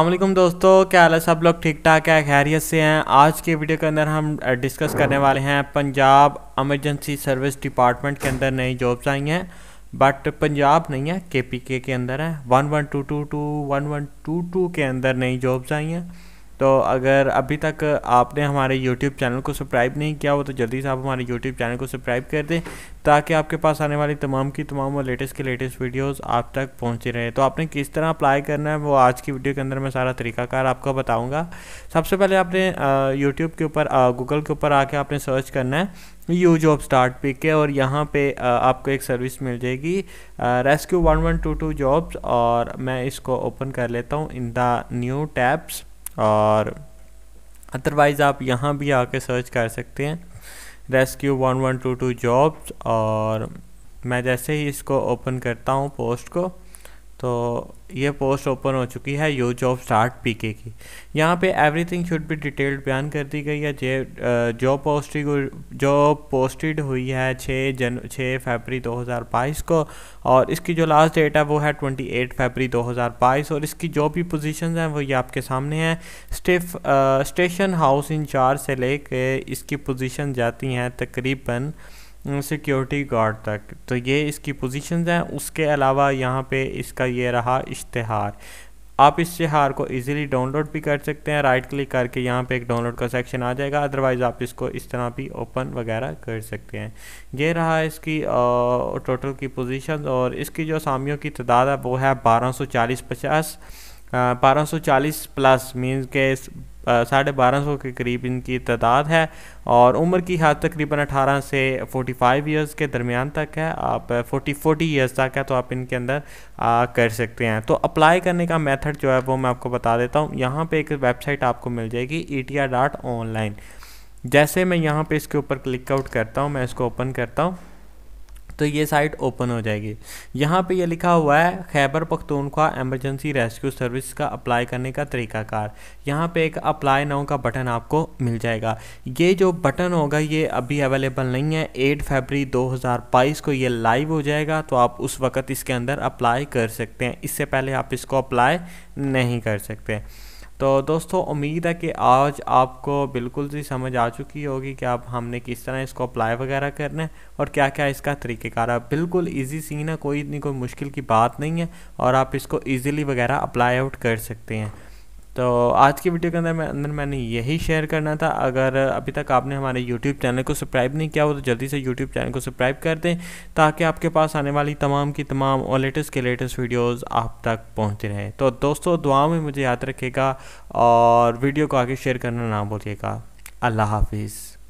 अल्लाम दोस्तों क्या हाल है सब लोग ठीक ठाक है खैरियत से हैं आज के वीडियो के अंदर हम डिस्कस करने वाले हैं पंजाब एमरजेंसी सर्विस डिपार्टमेंट के अंदर नई जॉब्स आई हैं बट पंजाब नहीं है के पी के के अंदर है one one two two two one one two two के अंदर नई जॉब्स आई हैं तो अगर अभी तक आपने हमारे यूट्यूब चैनल को सब्सक्राइब नहीं किया हो तो जल्दी से आप हमारे यूट्यूब चैनल को सब्सक्राइब कर दें ताकि आपके पास आने वाली तमाम की तमाम और लेटेस्ट के लेटेस्ट वीडियोस आप तक पहुंचे रहे तो आपने किस तरह अप्लाई करना है वो आज की वीडियो के अंदर मैं सारा तरीकाकार आपको बताऊंगा सबसे पहले आपने यूट्यूब के ऊपर गूगल के ऊपर आके आपने सर्च करना है यू जॉब स्टार्ट पिक के और यहाँ पे आपको एक सर्विस मिल जाएगी rescue one one two two jobs और मैं इसको ओपन कर लेता हूँ इन द न्यू टैब्स और अदरवाइज़ आप यहाँ भी आके सर्च कर सकते हैं rescue one one two two jobs और मैं जैसे ही इसको ओपन करता हूँ पोस्ट को तो ये पोस्ट ओपन हो चुकी है यू जॉब स्टार्ट पीके की यहाँ पे एवरीथिंग शुड बी डिटेल्ड बयान कर दी गई है जे जॉब पोस्टिंग जो पोस्टेड हुई है छः जन छः फरवरी 2022 को और इसकी जो लास्ट डेट है वो है 28 फरवरी 2022 और इसकी जो भी पोजीशंस हैं वो ये आपके सामने हैं स्टेफ स्टेशन हाउस इंचार्ज से ले इसकी पोजिशन जाती हैं तकरीबन सिक्योरिटी गार्ड तक तो ये इसकी पोजीशंस हैं उसके अलावा यहाँ पे इसका ये रहा इश्तहार आप इस इश्तहार को इजीली डाउनलोड भी कर सकते हैं राइट क्लिक करके यहाँ पे एक डाउनलोड का सेक्शन आ जाएगा अदरवाइज़ आप इसको इस तरह भी ओपन वगैरह कर सकते हैं ये रहा इसकी टोटल की पोजीशंस और इसकी जो असामियों की तादाद है वो है बारह सौ चालीस पचास बारह सौ चालीस प्लस मींस के साढ़े बारह सौ के करीब इनकी तादाद है और उम्र की हद हाँ तकरीबन अठारह से फोटी फाइव ईयर्स के दरमियान तक है आप फोटी फोर्टी ईयर्स तक है तो आप इनके अंदर आ, कर सकते हैं तो अप्लाई करने का मेथड जो है वो मैं आपको बता देता हूँ यहाँ पे एक वेबसाइट आपको मिल जाएगी E T R dot online जैसे मैं यहाँ पे इसके ऊपर क्लिक आउट करता हूँ मैं इसको ओपन करता हूँ तो ये साइट ओपन हो जाएगी यहाँ पे ये लिखा हुआ है Khyber Pakhtunkhwa emergency rescue service का अप्लाई करने का तरीकाकार यहाँ पे एक अप्लाई नाउ का बटन आपको मिल जाएगा ये जो बटन होगा ये अभी अवेलेबल नहीं है एट फरवरी 2022 को ये लाइव हो जाएगा तो आप उस वक्त इसके अंदर अप्लाई कर सकते हैं इससे पहले आप इसको अप्लाई नहीं कर सकते तो दोस्तों उम्मीद है कि आज आपको बिल्कुल सी समझ आ चुकी होगी कि आप हमने किस तरह इसको अप्लाई वगैरह करना है और क्या क्या इसका तरीक़ेकार है बिल्कुल इजी सीन है कोई इतनी कोई मुश्किल की बात नहीं है और आप इसको ईजिली वगैरह अप्लाई आउट कर सकते हैं तो आज की वीडियो के अंदर मैं अंदर मैंने यही शेयर करना था अगर अभी तक आपने हमारे यूट्यूब चैनल को सब्सक्राइब नहीं किया हो तो जल्दी से यूट्यूब चैनल को सब्सक्राइब कर दें ताकि आपके पास आने वाली तमाम की तमाम और लेटेस्ट के लेटेस्ट वीडियोस आप तक पहुंचते रहें तो दोस्तों दुआ में मुझे याद रखेगा और वीडियो को आगे शेयर करना ना भूलिएगा अल्लाह हाफिज़